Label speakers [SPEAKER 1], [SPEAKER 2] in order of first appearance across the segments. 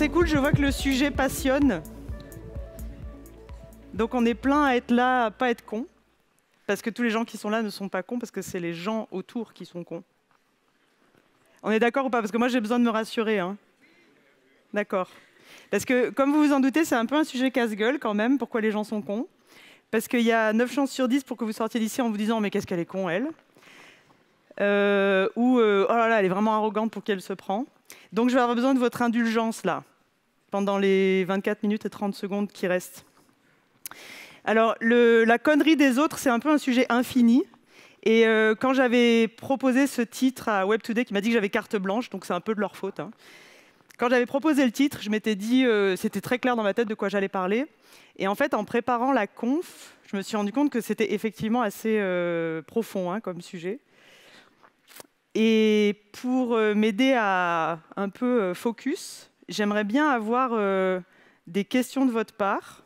[SPEAKER 1] c'est cool, je vois que le sujet passionne. Donc on est plein à être là, à pas être con. Parce que tous les gens qui sont là ne sont pas cons, parce que c'est les gens autour qui sont cons. On est d'accord ou pas Parce que moi j'ai besoin de me rassurer. Hein. D'accord. Parce que comme vous vous en doutez, c'est un peu un sujet casse-gueule quand même, pourquoi les gens sont cons. Parce qu'il y a 9 chances sur 10 pour que vous sortiez d'ici en vous disant mais qu'est-ce qu'elle est con elle euh, Ou euh, oh là là, elle est vraiment arrogante pour qu'elle se prend. Donc je vais avoir besoin de votre indulgence là pendant les 24 minutes et 30 secondes qui restent. Alors, la connerie des autres, c'est un peu un sujet infini. Et euh, quand j'avais proposé ce titre à Web Today, qui m'a dit que j'avais carte blanche, donc c'est un peu de leur faute. Hein, quand j'avais proposé le titre, je m'étais dit, euh, c'était très clair dans ma tête de quoi j'allais parler. Et en fait, en préparant la conf, je me suis rendu compte que c'était effectivement assez euh, profond hein, comme sujet. Et pour m'aider à un peu focus, J'aimerais bien avoir euh, des questions de votre part,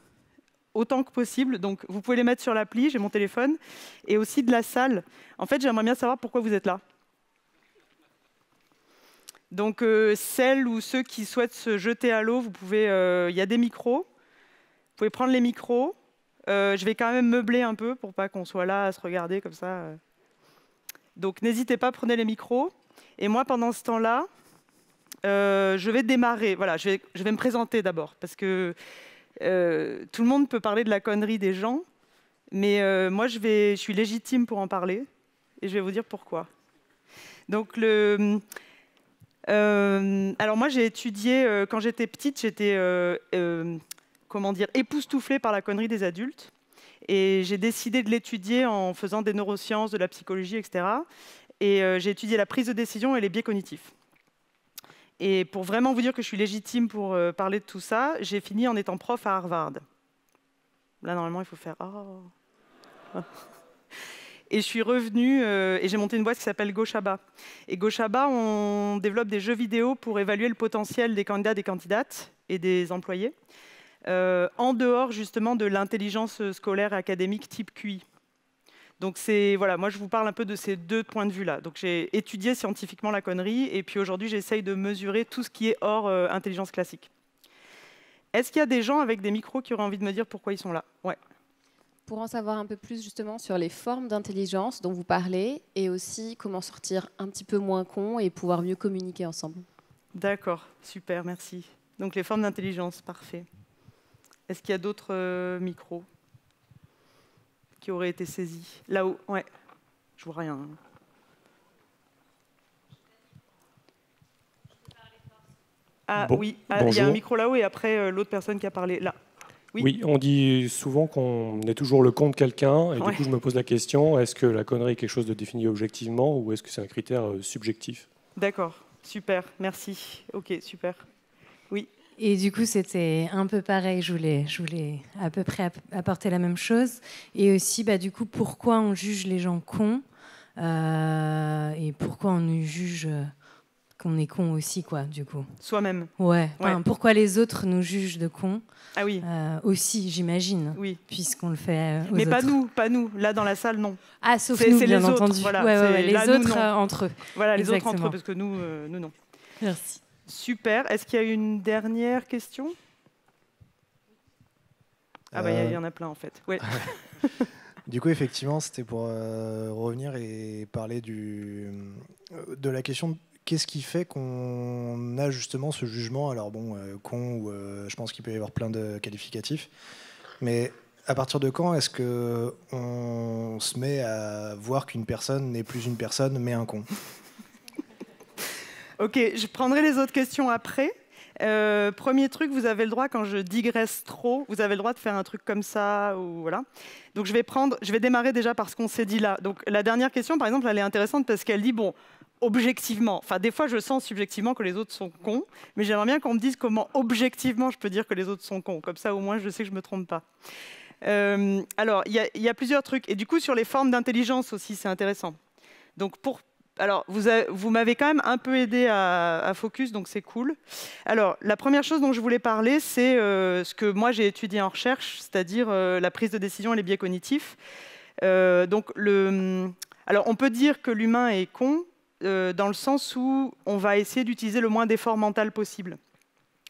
[SPEAKER 1] autant que possible. Donc, vous pouvez les mettre sur l'appli, j'ai mon téléphone, et aussi de la salle. En fait, j'aimerais bien savoir pourquoi vous êtes là. Donc, euh, celles ou ceux qui souhaitent se jeter à l'eau, vous pouvez. Euh, il y a des micros. Vous pouvez prendre les micros. je vais quand même meubler un peu pour pas qu'on soit là à se regarder comme ça. Donc, n'hésitez pas, prenez les micros. Et moi, pendant ce temps-là, euh, je vais démarrer. Voilà, je vais, me présenter d'abord parce que euh, tout le monde peut parler de la connerie des gens, mais euh, moi, je, vais, suis légitime pour en parler et je vais vous dire pourquoi. Donc, le, alors moi, j'ai étudié quand j'étais petite, j'étais comment dire époustouflée par la connerie des adultes. Et j'ai décidé de l'étudier en faisant des neurosciences, de la psychologie, etc. Et j'ai étudié la prise de décision et les biais cognitifs. Et pour vraiment vous dire que je suis légitime pour euh, parler de tout ça, j'ai fini en étant prof à Harvard. Là, normalement, il faut faire oh. Et je suis revenue euh, et j'ai monté une boîte qui s'appelle Goshaba. Et Goshaba, on développe des jeux vidéo pour évaluer le potentiel des candidats, des candidates et des employés, euh, en dehors justement de l'intelligence scolaire et académique type QI. Donc c'est voilà, moi je vous parle un peu de ces deux points de vue-là. Donc j'ai étudié scientifiquement la connerie et puis aujourd'hui j'essaye de mesurer tout ce qui est hors euh, intelligence classique. Est-ce qu'il y a des gens avec des micros qui auraient envie de me dire pourquoi ils sont là Ouais. Pour en savoir un peu plus justement sur les formes d'intelligence dont vous parlez et aussi comment sortir un petit peu moins con et pouvoir mieux communiquer ensemble. D'accord, super, merci. Donc les formes d'intelligence, parfait. Est-ce qu'il y a d'autres euh, micros qui aurait été saisi Là-haut, ouais. Je vois rien. Ah oui, ah, il y a un micro là-haut et après euh, l'autre personne qui a parlé là. Oui. on dit souvent qu'on est toujours le compte de quelqu'un et du coup je me pose la question, est-ce que la connerie est quelque chose de défini objectivement ou est-ce que c'est un critère euh, subjectif D'accord, super, merci. Ok, super. Oui. Et du coup, c'était un peu pareil. Je voulais, je voulais à peu près apporter la même chose. Et aussi, bah, du coup, pourquoi on juge les gens cons euh, et pourquoi on nous juge euh, qu'on est con aussi, quoi, du coup. Soi-même. Ouais. Pourquoi les autres nous jugent de cons Ah oui. Euh, aussi, j'imagine. Oui. Puisqu'on le fait. Mais pas nous, pas nous. Là, dans la salle, non. Ah, sauf nous, bien les entendu. Autres, voilà. les autres entre eux. Voilà, les autres entre eux, parce que nous, nous non. Merci. Super. Est-ce qu'il y a une dernière question Ah, bah, il y, en a plein, en fait. Du coup, effectivement, c'était pour euh, revenir et parler du, euh, de la question qu'est-ce qui fait qu'on a justement ce jugement. Alors, bon, euh, con, ou, je pense qu'il peut y avoir plein de qualificatifs. Mais à partir de quand est-ce qu'on se met à voir qu'une personne n'est plus une personne, mais un con Ok, je prendrai les autres questions après. Euh, premier truc, vous avez le droit, quand je digresse trop, vous avez le droit de faire un truc comme ça, ou voilà. Donc je vais prendre, je vais démarrer déjà par ce qu'on s'est dit là. Donc la dernière question, par exemple, elle est intéressante parce qu'elle dit, bon, objectivement, enfin des fois je sens subjectivement que les autres sont cons, mais j'aimerais bien qu'on me dise comment objectivement je peux dire que les autres sont cons. Comme ça au moins je sais que je ne me trompe pas. Euh, alors, il y, y, a plusieurs trucs. Et du coup, sur les formes d'intelligence aussi, c'est intéressant. Donc, pour, alors, vous, m'avez quand même un peu aidé à, focus, donc c'est cool. Alors, la première chose dont je voulais parler, c'est euh, ce que moi j'ai étudié en recherche, c'est-à-dire euh, la prise de décision et les biais cognitifs. Euh, donc, alors, on peut dire que l'humain est con dans le sens où on va essayer d'utiliser le moins d'effort mental possible.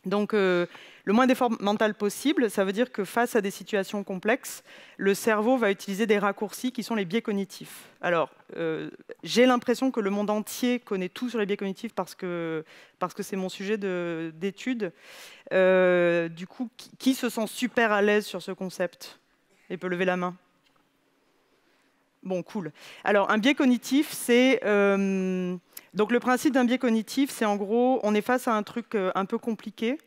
[SPEAKER 1] Donc, euh, le moins d'effort mental possible, ça veut dire que face à des situations complexes, le cerveau va utiliser des raccourcis qui sont les biais cognitifs. Alors, euh, j'ai l'impression que le monde entier connaît tout sur les biais cognitifs parce que parce que c'est mon sujet d'étude. Euh, du coup, qui, se sent super à l'aise sur ce concept et peut lever la main Bon, cool. Alors, un biais cognitif, c'est... Euh, donc, le principe d'un biais cognitif, c'est en gros, on est face à un truc euh, un peu compliqué.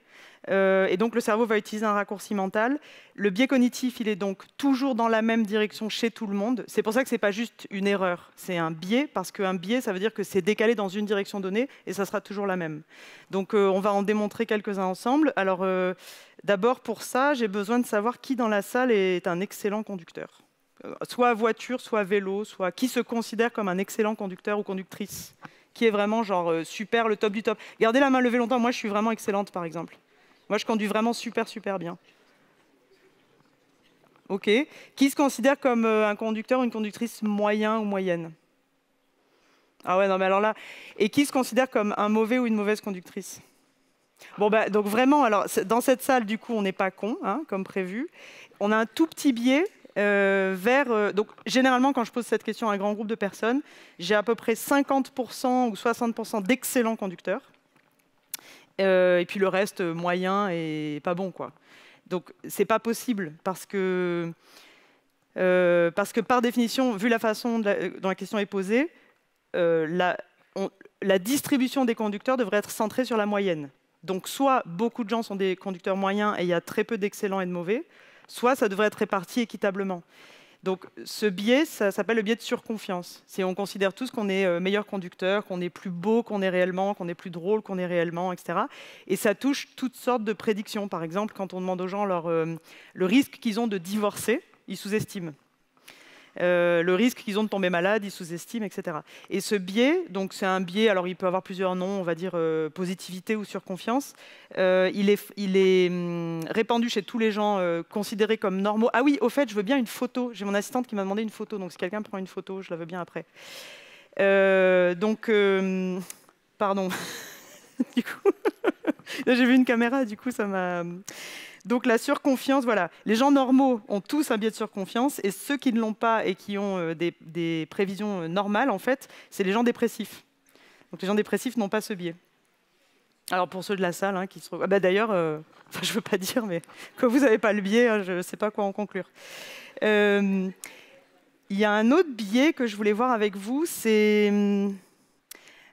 [SPEAKER 1] Euh, et donc, le cerveau va utiliser un raccourci mental. Le biais cognitif, il est donc toujours dans la même direction chez tout le monde. C'est pour ça que ce n'est pas juste une erreur, c'est un biais, parce qu'un biais, ça veut dire que c'est décalé dans une direction donnée et ça sera toujours la même. Donc, on va en démontrer quelques-uns ensemble. Alors, d'abord, pour ça, j'ai besoin de savoir qui dans la salle est un excellent conducteur soit voiture, soit vélo, soit qui se considère comme un excellent conducteur ou conductrice, qui est vraiment genre euh, super, le top du top. Gardez la main levée longtemps, moi je suis vraiment excellente par exemple. Moi je conduis vraiment super, super bien. Ok. Qui se considère comme euh, un conducteur ou une conductrice moyen ou moyenne Ah ouais, non mais alors là. Et qui se considère comme un mauvais ou une mauvaise conductrice Bon, bah, donc vraiment, alors, dans cette salle, du coup, on n'est pas con, hein, comme prévu. On a un tout petit biais, euh, euh, donc, généralement, quand je pose cette question à un grand groupe de personnes, j'ai à peu près 50% ou 60% d'excellents conducteurs. Euh, et puis le reste, moyen et pas bon, quoi. Donc, c'est pas possible parce que... parce que par définition, vu la façon dont la question est posée, la, la distribution des conducteurs devrait être centrée sur la moyenne. Donc soit beaucoup de gens sont des conducteurs moyens et il y a très peu d'excellents et de mauvais, soit ça devrait être réparti équitablement. Donc ce biais, ça s'appelle le biais de surconfiance. C'est on considère tous qu'on est euh, meilleur conducteur, qu'on est plus beau qu'on est réellement, qu'on est plus drôle qu'on est réellement, etc. Et ça touche toutes sortes de prédictions. Par exemple, quand on demande aux gens euh, le risque qu'ils ont de divorcer, ils sous-estiment. Euh, le risque qu'ils ont de tomber malade, ils sous-estiment, etc. Et ce biais, donc c'est un biais, alors il peut avoir plusieurs noms, on va dire euh, positivité ou surconfiance, euh, il est, il est hum, répandu chez tous les gens considérés comme normaux. Ah oui, au fait, je veux bien une photo. J'ai mon assistante qui m'a demandé une photo, donc si quelqu'un prend une photo, je la veux bien après. donc, hum, pardon. du coup, j'ai vu une caméra, du coup, ça m'a. Donc la surconfiance, voilà. Les gens normaux ont tous un biais de surconfiance et ceux qui ne l'ont pas et qui ont euh, des, prévisions euh, normales, en fait, c'est les gens dépressifs. Donc les gens dépressifs n'ont pas ce biais. Alors pour ceux de la salle hein, qui se ah bah, d'ailleurs, euh, je ne veux pas dire, mais quand vous n'avez pas le biais, hein, je ne sais pas quoi en conclure. Il y a un autre biais que je voulais voir avec vous, c'est...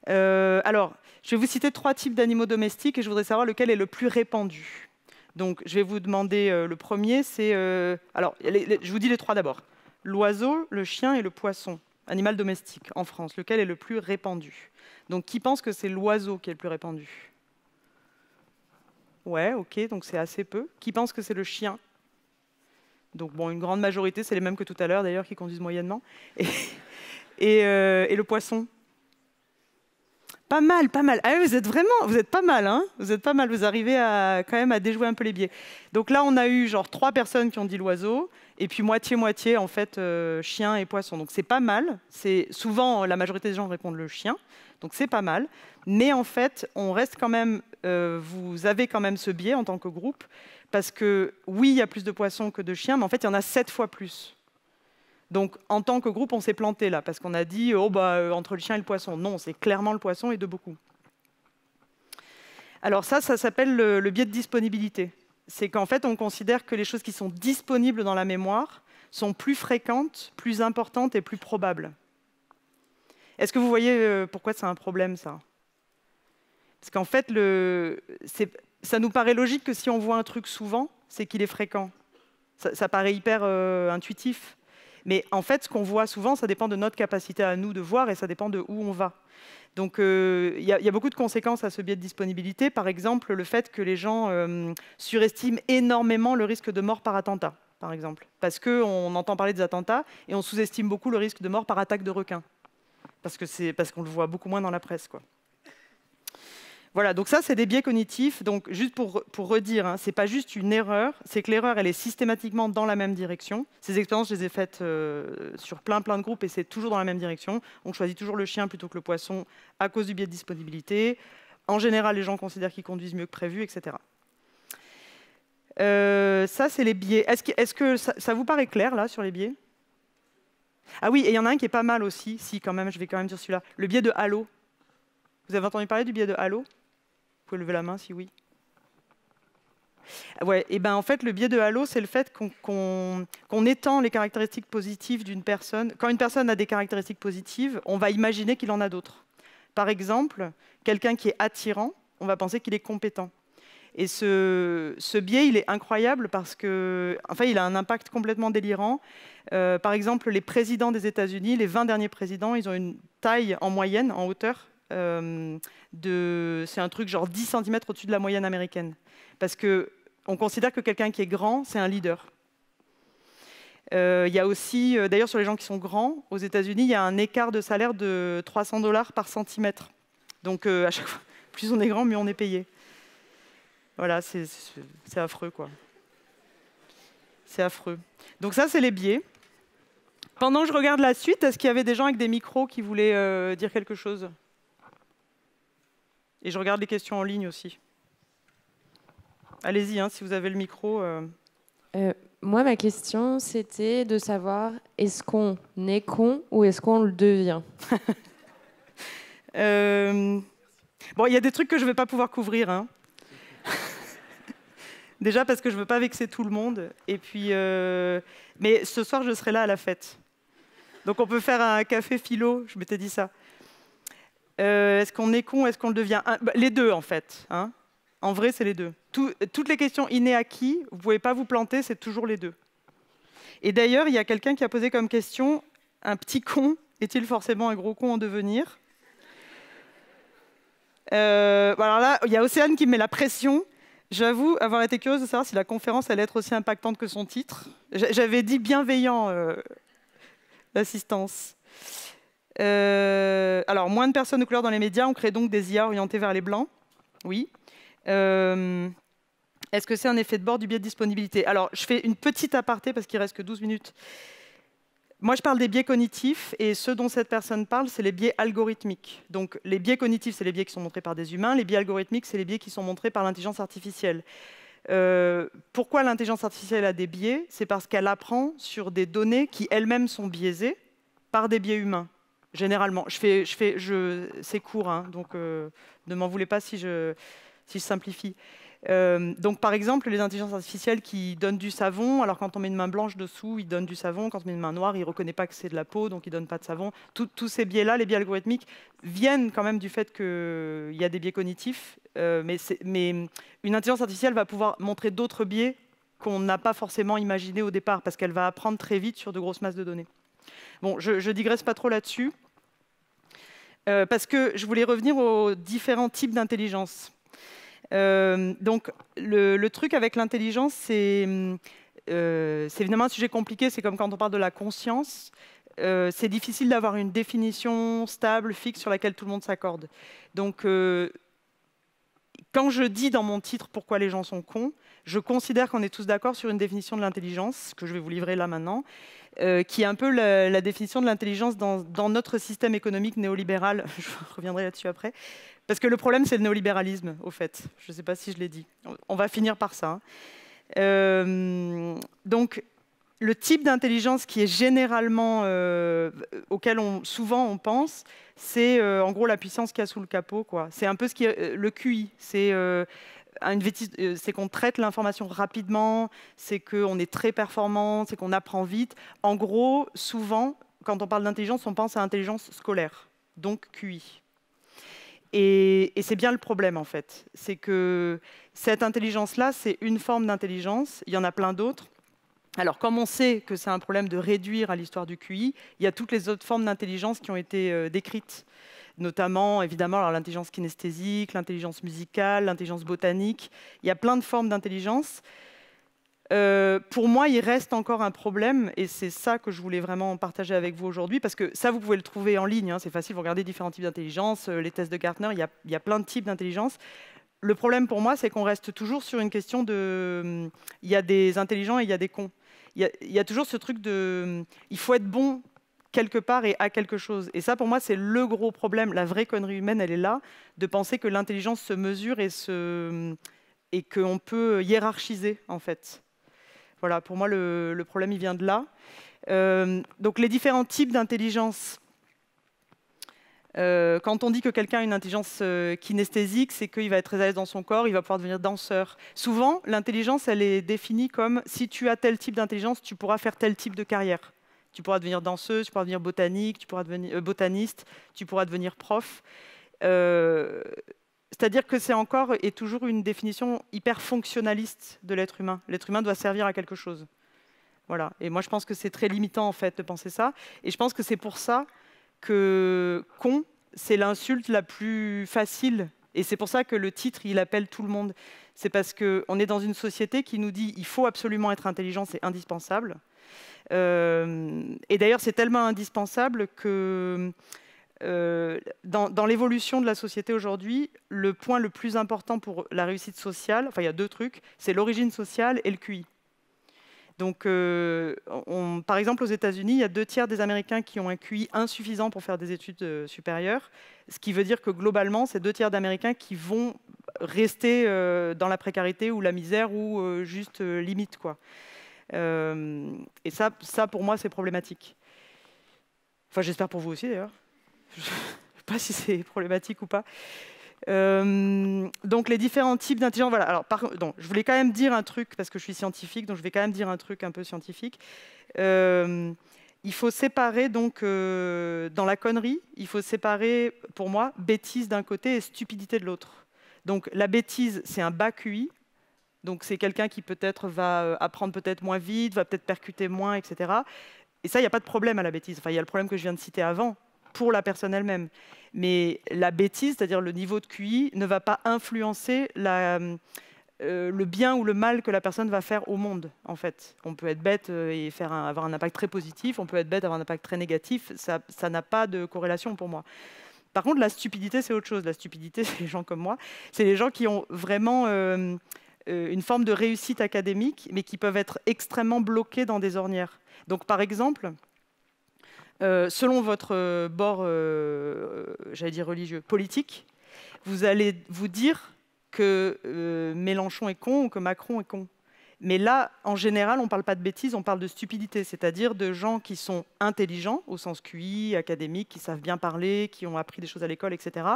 [SPEAKER 1] alors, je vais vous citer trois types d'animaux domestiques et je voudrais savoir lequel est le plus répandu. Donc, je vais vous demander euh, le premier, c'est... Euh, alors, je vous dis les trois d'abord. L'oiseau, le chien et le poisson, animal domestique en France, lequel est le plus répandu Donc, qui pense que c'est l'oiseau qui est le plus répandu Ouais, ok, donc c'est assez peu. Qui pense que c'est le chien Donc, bon, une grande majorité, c'est les mêmes que tout à l'heure, d'ailleurs, qui conduisent moyennement. et euh, le poisson pas mal, pas mal. Ah vous êtes vraiment, vous êtes pas mal, hein Vous êtes pas mal. Vous arrivez à, quand même à déjouer un peu les biais. Donc là, on a eu genre trois personnes qui ont dit l'oiseau, et puis moitié moitié en fait euh, chien et poisson. Donc c'est pas mal. C'est souvent la majorité des gens répondent le chien. Donc c'est pas mal. Mais en fait, on reste quand même. Euh, vous avez quand même ce biais en tant que groupe, parce que oui, il y a plus de poissons que de chiens, mais en fait, il y en a sept fois plus donc, en tant que groupe, on s'est planté là, parce qu'on a dit, oh, bah, euh, entre le chien et le poisson. Non, c'est clairement le poisson et de beaucoup. Alors ça, ça s'appelle le, biais de disponibilité. C'est qu'en fait, on considère que les choses qui sont disponibles dans la mémoire sont plus fréquentes, plus importantes et plus probables. Est-ce que vous voyez euh, pourquoi c'est un problème, ça Parce qu'en fait, ça nous paraît logique que si on voit un truc souvent, c'est qu'il est fréquent. Ça, paraît hyper euh, intuitif. Mais en fait, ce qu'on voit souvent, ça dépend de notre capacité à nous de voir et ça dépend de où on va. Donc euh, il y, a beaucoup de conséquences à ce biais de disponibilité. Par exemple, le fait que les gens euh, surestiment énormément le risque de mort par attentat, par exemple. Parce qu'on entend parler des attentats et on sous-estime beaucoup le risque de mort par attaque de requin. Parce qu'on le voit beaucoup moins dans la presse. Quoi. Voilà, donc ça, c'est des biais cognitifs. Donc, juste pour, pour redire, hein, ce n'est pas juste une erreur, c'est que l'erreur, elle est systématiquement dans la même direction. Ces expériences, je les ai faites euh, sur plein, plein de groupes et c'est toujours dans la même direction. On choisit toujours le chien plutôt que le poisson à cause du biais de disponibilité. En général, les gens considèrent qu'ils conduisent mieux que prévu, etc. Euh, ça, c'est les biais. Est-ce que, est que ça, ça, vous paraît clair, là, sur les biais Ah oui, et il y en a un qui est pas mal aussi. Si, quand même, je vais quand même dire celui-là. Le biais de halo. Vous avez entendu parler du biais de halo vous pouvez lever la main si oui. Ah ouais, et eh ben en fait, le biais de halo, c'est le fait qu'on étend les caractéristiques positives d'une personne. Quand une personne a des caractéristiques positives, on va imaginer qu'il en a d'autres. Par exemple, quelqu'un qui est attirant, on va penser qu'il est compétent. Et ce, biais, il est incroyable parce que, enfin, il a un impact complètement délirant. Euh, par exemple, les présidents des États-Unis, les 20 derniers présidents, ils ont une taille en moyenne, en hauteur, euh, c'est un truc genre 10 cm au-dessus de la moyenne américaine. Parce qu'on considère que quelqu'un qui est grand, c'est un leader. Euh, il y a aussi, euh, d'ailleurs, sur les gens qui sont grands, aux États-Unis, il y a un écart de salaire de 300 dollars par centimètre. Donc, à chaque fois, plus on est grand, mieux on est payé. Voilà, c'est affreux, quoi. C'est affreux. Donc ça, c'est les biais. Pendant que je regarde la suite, est-ce qu'il y avait des gens avec des micros qui voulaient dire quelque chose et je regarde les questions en ligne aussi. Allez-y, hein, si vous avez le micro. Euh. Euh, moi, ma question, c'était de savoir est-ce qu'on est con ou est-ce qu'on le devient euh, Bon, il y a des trucs que je ne vais pas pouvoir couvrir. Hein. Déjà parce que je ne veux pas vexer tout le monde. Et puis, Mais ce soir, je serai là à la fête. Donc on peut faire un café philo, je m'étais dit ça. Euh, est-ce qu'on est con, est-ce qu'on le devient bah, Les deux, en fait. Hein en vrai, c'est les deux. toutes les questions innées qui, vous ne pouvez pas vous planter, c'est toujours les deux. Et d'ailleurs, il y a quelqu'un qui a posé comme question, un petit con est-il forcément un gros con en devenir Voilà, euh, Alors là, il y a Océane qui met la pression. J'avoue avoir été curieuse de savoir si la conférence allait être aussi impactante que son titre. J'avais dit bienveillant euh, l'assistance alors, moins de personnes de couleur dans les médias, on crée donc des IA orientées vers les blancs. Oui. Euh, est-ce que c'est un effet de bord du biais de disponibilité Alors, je fais une petite aparté parce qu'il reste que 12 minutes. Moi, je parle des biais cognitifs et ceux dont cette personne parle, c'est les biais algorithmiques. Donc, les biais cognitifs, c'est les biais qui sont montrés par des humains. Les biais algorithmiques, c'est les biais qui sont montrés par l'intelligence artificielle. Euh, pourquoi l'intelligence artificielle a des biais C'est parce qu'elle apprend sur des données qui elles-mêmes sont biaisées par des biais humains généralement. Je fais, je fais, je, c'est court, hein, donc euh, ne m'en voulez pas si je, si je simplifie. Euh, donc, par exemple, les intelligences artificielles qui donnent du savon, alors quand on met une main blanche dessous, il donne du savon, quand on met une main noire, il ne reconnaît pas que c'est de la peau, donc il ne donne pas de savon. tous ces biais-là, les biais algorithmiques, viennent quand même du fait qu'il y a des biais cognitifs, euh, mais, mais une intelligence artificielle va pouvoir montrer d'autres biais qu'on n'a pas forcément imaginé au départ, parce qu'elle va apprendre très vite sur de grosses masses de données. Bon, je, je digresse pas trop là-dessus. Euh, parce que je voulais revenir aux différents types d'intelligence. Euh, donc, le, truc avec l'intelligence, euh, c'est évidemment un sujet compliqué. C'est comme quand on parle de la conscience. c'est difficile d'avoir une définition stable, fixe, sur laquelle tout le monde s'accorde. Donc, quand je dis dans mon titre pourquoi les gens sont cons, je considère qu'on est tous d'accord sur une définition de l'intelligence, que je vais vous livrer là maintenant, euh, qui est un peu la, définition de l'intelligence dans, notre système économique néolibéral. Je reviendrai là-dessus après. Parce que le problème, c'est le néolibéralisme, au fait. Je ne sais pas si je l'ai dit. On va finir par ça. Hein. Euh, donc, le type d'intelligence qui est généralement, euh, auquel on, souvent on pense, c'est en gros la puissance qu'il y a sous le capot. C'est un peu ce qui est, le QI. C'est euh, c'est qu'on traite l'information rapidement, c'est qu'on est très performant, c'est qu'on apprend vite. En gros, souvent, quand on parle d'intelligence, on pense à intelligence scolaire, donc QI. Et, c'est bien le problème, en fait. C'est que cette intelligence-là, c'est une forme d'intelligence, il y en a plein d'autres. Alors, comme on sait que c'est un problème de réduire à l'histoire du QI, il y a toutes les autres formes d'intelligence qui ont été euh, décrites notamment évidemment l'intelligence kinesthésique, l'intelligence musicale, l'intelligence botanique. Il y a plein de formes d'intelligence. Euh, pour moi, il reste encore un problème, et c'est ça que je voulais vraiment partager avec vous aujourd'hui, parce que ça, vous pouvez le trouver en ligne, hein, c'est facile, vous regardez différents types d'intelligence, euh, les tests de Gartner, il y, a, plein de types d'intelligence. Le problème pour moi, c'est qu'on reste toujours sur une question de... Hum, il y a des intelligents et il y a des cons. Il y, il y a toujours ce truc de... Hum, il faut être bon quelque part et à quelque chose. Et ça, pour moi, c'est le gros problème. La vraie connerie humaine, elle est là, de penser que l'intelligence se mesure et, se... et qu'on peut hiérarchiser, en fait. Voilà, pour moi, le, problème, il vient de là. Euh, donc, les différents types d'intelligence. Euh, quand on dit que quelqu'un a une intelligence euh, kinesthésique, c'est qu'il va être très à l'aise dans son corps, il va pouvoir devenir danseur. Souvent, l'intelligence, elle est définie comme si tu as tel type d'intelligence, tu pourras faire tel type de carrière. Tu pourras devenir danseuse, tu pourras devenir botanique, tu pourras devenir euh, botaniste, tu pourras devenir prof. Euh, c'est-à-dire que c'est encore et toujours une définition hyper fonctionnaliste de l'être humain. L'être humain doit servir à quelque chose. Voilà. Et moi, je pense que c'est très limitant en fait de penser ça. Et je pense que c'est pour ça que con, c'est l'insulte la plus facile. Et c'est pour ça que le titre, il appelle tout le monde. C'est parce qu'on est dans une société qui nous dit il faut absolument être intelligent, c'est indispensable. Euh, et d'ailleurs, c'est tellement indispensable que euh, dans, l'évolution de la société aujourd'hui, le point le plus important pour la réussite sociale, enfin il y a deux trucs, c'est l'origine sociale et le QI. Donc, euh, par exemple, aux États-Unis, il y a deux tiers des Américains qui ont un QI insuffisant pour faire des études supérieures, ce qui veut dire que globalement, c'est deux tiers d'Américains qui vont rester dans la précarité ou la misère ou juste limite. Quoi. Euh, et ça, ça, pour moi, c'est problématique. Enfin, j'espère pour vous aussi, d'ailleurs. Je ne sais pas si c'est problématique ou pas. Euh, donc les différents types d'intelligence. Voilà. Alors, par, je voulais quand même dire un truc parce que je suis scientifique, donc je vais quand même dire un truc un peu scientifique. Euh, il faut séparer donc dans la connerie, il faut séparer pour moi bêtise d'un côté et stupidité de l'autre. Donc la bêtise, c'est un bas QI donc c'est quelqu'un qui peut-être va euh, apprendre peut-être moins vite, va peut-être percuter moins, etc. Et ça, il n'y a pas de problème à la bêtise. Enfin, il y a le problème que je viens de citer avant pour la personne elle-même. Mais la bêtise, c'est-à-dire le niveau de QI, ne va pas influencer euh, le bien ou le mal que la personne va faire au monde, en fait. On peut être bête euh, et avoir un impact très positif, on peut être bête, avoir un impact très négatif, ça n'a pas de corrélation pour moi. Par contre, la stupidité, c'est autre chose. La stupidité, c'est les gens comme moi. C'est les gens qui ont vraiment... Euh, une forme de réussite académique, mais qui peuvent être extrêmement bloqués dans des ornières. Donc par exemple, euh, selon votre euh, bord, j'allais dire religieux, politique, vous allez vous dire que Mélenchon est con ou que Macron est con. Mais là, en général, on ne parle pas de bêtises, on parle de stupidité, c'est-à-dire de gens qui sont intelligents, au sens QI, académiques, qui savent bien parler, qui ont appris des choses à l'école, etc.,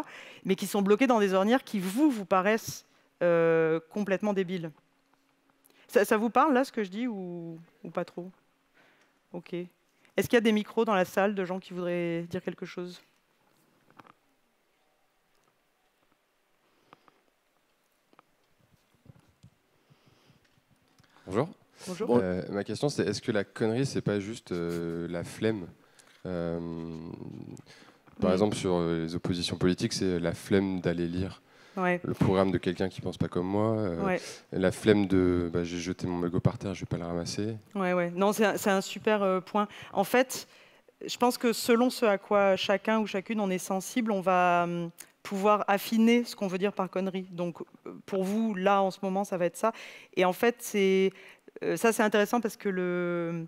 [SPEAKER 1] mais qui sont bloqués dans des ornières qui, vous, vous paraissent euh, complètement débile. Ça, vous parle là ce que je dis ou, pas trop Ok. Est-ce qu'il y a des micros dans la salle de gens qui voudraient dire quelque chose Bonjour. Bonjour. Euh, ma question c'est est-ce que la connerie c'est pas juste euh, la flemme Par exemple sur les oppositions politiques c'est la flemme d'aller lire le programme de quelqu'un qui pense pas comme moi, euh, la flemme de bah, j'ai jeté mon mégot par terre, je vais pas le ramasser. Ouais, ouais. Non, c'est un, super euh, point. En fait, je pense que selon ce à quoi chacun ou chacune on est sensible, on va hum, pouvoir affiner ce qu'on veut dire par connerie. Donc pour vous, là, en ce moment, ça va être ça. Et en fait, c'est euh, ça, c'est intéressant parce que le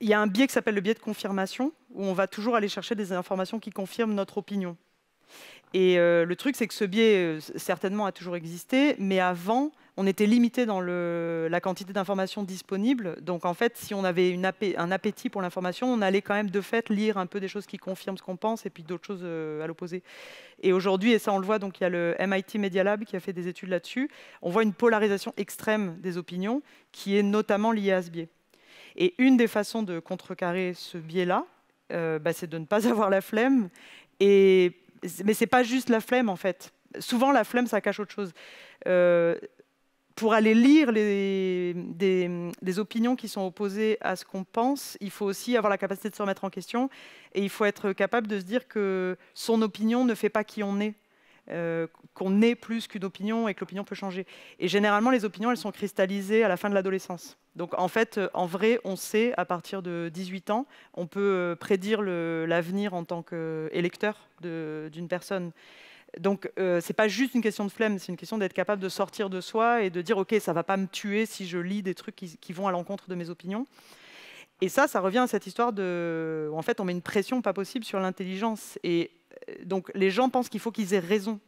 [SPEAKER 1] il y a un biais qui s'appelle le biais de confirmation, où on va toujours aller chercher des informations qui confirment notre opinion. Et euh, le truc, c'est que ce biais, euh, certainement, a toujours existé, mais avant, on était limité dans le, la quantité d'informations disponibles. Donc, en fait, si on avait une un appétit pour l'information, on allait quand même, de fait, lire un peu des choses qui confirment ce qu'on pense et puis d'autres choses euh, à l'opposé. Et aujourd'hui, et ça, on le voit, donc il y a le MIT Media Lab qui a fait des études là-dessus, on voit une polarisation extrême des opinions qui est notamment liée à ce biais. Et une des façons de contrecarrer ce biais-là, bah, c'est de ne pas avoir la flemme et mais c'est pas juste la flemme en fait. Souvent la flemme ça cache autre chose. Euh, pour aller lire des, opinions qui sont opposées à ce qu'on pense, il faut aussi avoir la capacité de se remettre en question et il faut être capable de se dire que son opinion ne fait pas qui on est. Euh, qu'on est plus qu'une opinion et que l'opinion peut changer. Et généralement, les opinions, elles sont cristallisées à la fin de l'adolescence. Donc en fait, euh, en vrai, on sait à partir de 18 ans, on peut euh, prédire l'avenir en tant qu'électeur d'une personne. Donc ce euh, c'est pas juste une question de flemme, c'est une question d'être capable de sortir de soi et de dire ok, ça va pas me tuer si je lis des trucs qui, qui vont à l'encontre de mes opinions. Et ça, ça revient à cette histoire de, en fait, on met une pression pas possible sur l'intelligence et donc les gens pensent qu'il faut qu'ils aient raison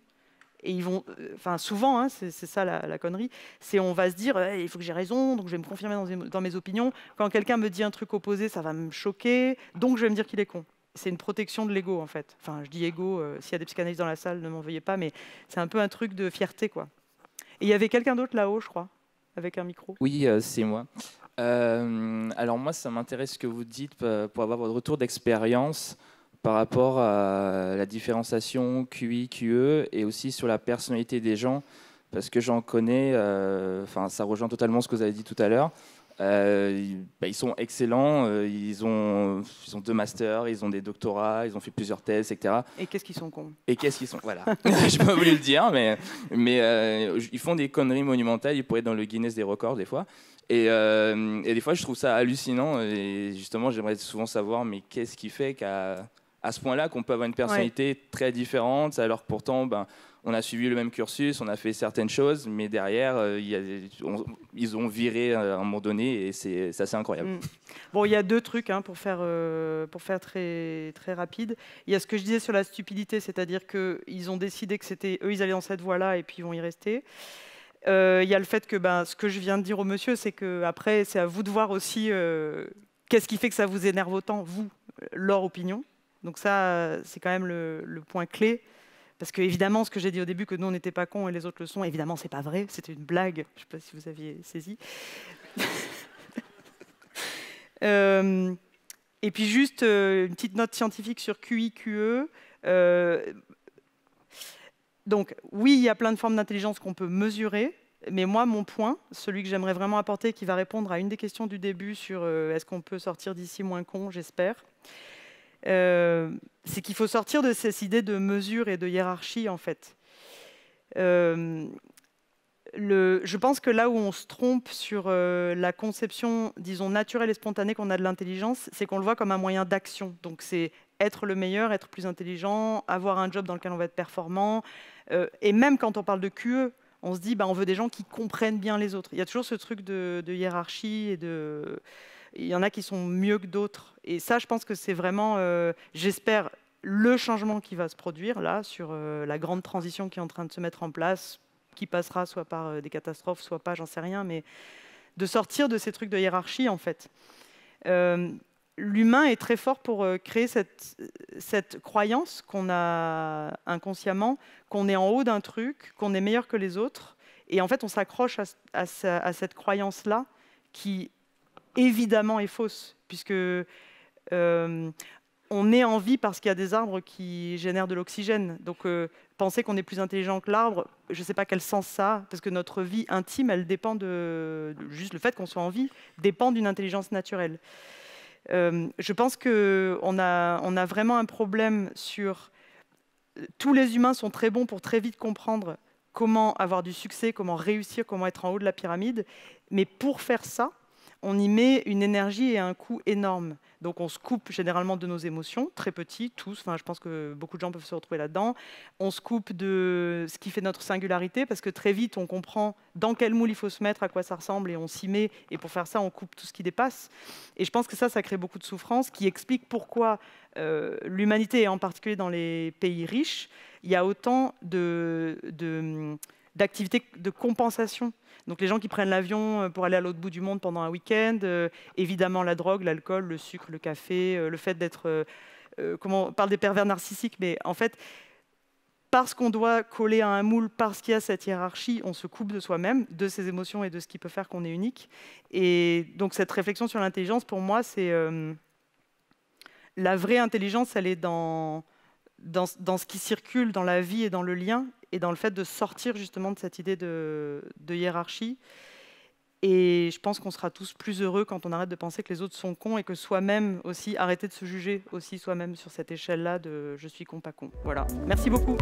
[SPEAKER 1] et ils vont, euh, enfin souvent, hein, c'est ça la, connerie, c'est on va se dire, eh, il faut que j'ai raison, donc je vais me confirmer dans, mes opinions. Quand quelqu'un me dit un truc opposé, ça va me choquer, donc je vais me dire qu'il est con. C'est une protection de l'ego en fait. Enfin, je dis ego, euh, s'il y a des psychanalystes dans la salle, ne m'en veuillez pas, mais c'est un peu un truc de fierté quoi. Et il y avait quelqu'un d'autre là-haut, je crois, avec un micro. Oui, euh, c'est moi. alors moi, ça m'intéresse ce que vous dites pour avoir votre retour d'expérience par rapport à la différenciation QI, QE et aussi sur la personnalité des gens parce que j'en connais, euh, enfin ça rejoint totalement ce que vous avez dit tout à l'heure. Euh, bah, ils sont excellents, euh, ils, ont, ils ont deux masters, ils ont des doctorats, ils ont fait plusieurs thèses, etc. Et qu'est-ce qu'ils sont cons Et qu'est-ce qu'ils sont Voilà, je pas voulu le dire, mais, mais ils font des conneries monumentales, ils pourraient être dans le Guinness des records des fois. Et, et des fois, je trouve ça hallucinant, et justement, j'aimerais souvent savoir, mais qu'est-ce qui fait qu'à à ce point-là qu'on peut avoir une personnalité très différente, alors que pourtant, ben, on a suivi le même cursus, on a fait certaines choses, mais derrière, euh, ils ont viré euh, à un moment donné et c'est assez incroyable. Mm. Bon, il y a deux trucs hein, pour faire, euh, pour faire très, très rapide. Il y a ce que je disais sur la stupidité, c'est-à-dire qu'ils ont décidé que c'était eux, ils allaient dans cette voie-là et puis ils vont y rester. Il y a le fait que ben, ce que je viens de dire au monsieur, c'est que après, c'est à vous de voir aussi qu'est-ce qui fait que ça vous énerve autant, vous, leur opinion. Donc ça, euh, c'est quand même le, point clé. Parce que évidemment, ce que j'ai dit au début, que nous, on n'était pas cons et les autres le sont, évidemment, c'est pas vrai. C'était une blague. Je ne sais pas si vous aviez saisi. Euh, et puis juste euh, une petite note scientifique sur QI, e. donc oui, il y a plein de formes d'intelligence qu'on peut mesurer, mais moi, mon point, celui que j'aimerais vraiment apporter, qui va répondre à une des questions du début sur est-ce qu'on peut sortir d'ici moins con, j'espère, euh, c'est qu'il faut sortir de cette idée de mesure et de hiérarchie, en fait. Euh, le, je pense que là où on se trompe sur euh, la conception, disons, naturelle et spontanée qu'on a de l'intelligence, c'est qu'on le voit comme un moyen d'action. Donc c'est être le meilleur, être plus intelligent, avoir un job dans lequel on va être performant. et même quand on parle de QE, on se dit, bah, on veut des gens qui comprennent bien les autres. Il y a toujours ce truc de hiérarchie et de il y en a qui sont mieux que d'autres. Et ça, je pense que c'est vraiment, euh, j'espère, le changement qui va se produire là sur euh, la grande transition qui est en train de se mettre en place, qui passera soit par euh, des catastrophes, soit pas, j'en sais rien, mais de sortir de ces trucs de hiérarchie en fait. L'humain est très fort pour créer cette, cette croyance qu'on a inconsciemment, qu'on est en haut d'un truc, qu'on est meilleur que les autres. Et en fait, on s'accroche à, à cette croyance-là qui évidemment est fausse, puisque euh, on est en vie parce qu'il y a des arbres qui génèrent de l'oxygène. Donc euh, penser qu'on est plus intelligent que l'arbre, je ne sais pas quel sens ça a, parce que notre vie intime, elle dépend de... Juste le fait qu'on soit en vie dépend d'une intelligence naturelle. Euh, je pense qu'on a, a vraiment un problème sur... Tous les humains sont très bons pour très vite comprendre comment avoir du succès, comment réussir, comment être en haut de la pyramide. Mais pour faire ça, on y met une énergie et un coût énorme. Donc on se coupe généralement de nos émotions, très petits, tous, enfin, je pense que beaucoup de gens peuvent se retrouver là-dedans. On se coupe de ce qui fait notre singularité, parce que très vite on comprend dans quel moule il faut se mettre, à quoi ça ressemble, et on s'y met, et pour faire ça on coupe tout ce qui dépasse. Et je pense que ça, ça crée beaucoup de souffrance, qui explique pourquoi euh, l'humanité, et en particulier dans les pays riches, il y a autant de d'activités de compensation. Donc les gens qui prennent l'avion euh, pour aller à l'autre bout du monde pendant un week-end, euh, évidemment la drogue, l'alcool, le sucre, le café, euh, le fait d'être... comment on parle des pervers narcissiques, mais en fait, parce qu'on doit coller à un moule, parce qu'il y a cette hiérarchie, on se coupe de soi-même, de ses émotions et de ce qui peut faire qu'on est unique. Et donc cette réflexion sur l'intelligence, pour moi, c'est... la vraie intelligence, elle est dans, dans, dans, ce qui circule dans la vie et dans le lien, et dans le fait de sortir justement de cette idée de, hiérarchie. Et je pense qu'on sera tous plus heureux quand on arrête de penser que les autres sont cons et que soi-même aussi, arrêter de se juger aussi soi-même sur cette échelle-là de je suis con, pas con. Voilà. Merci beaucoup.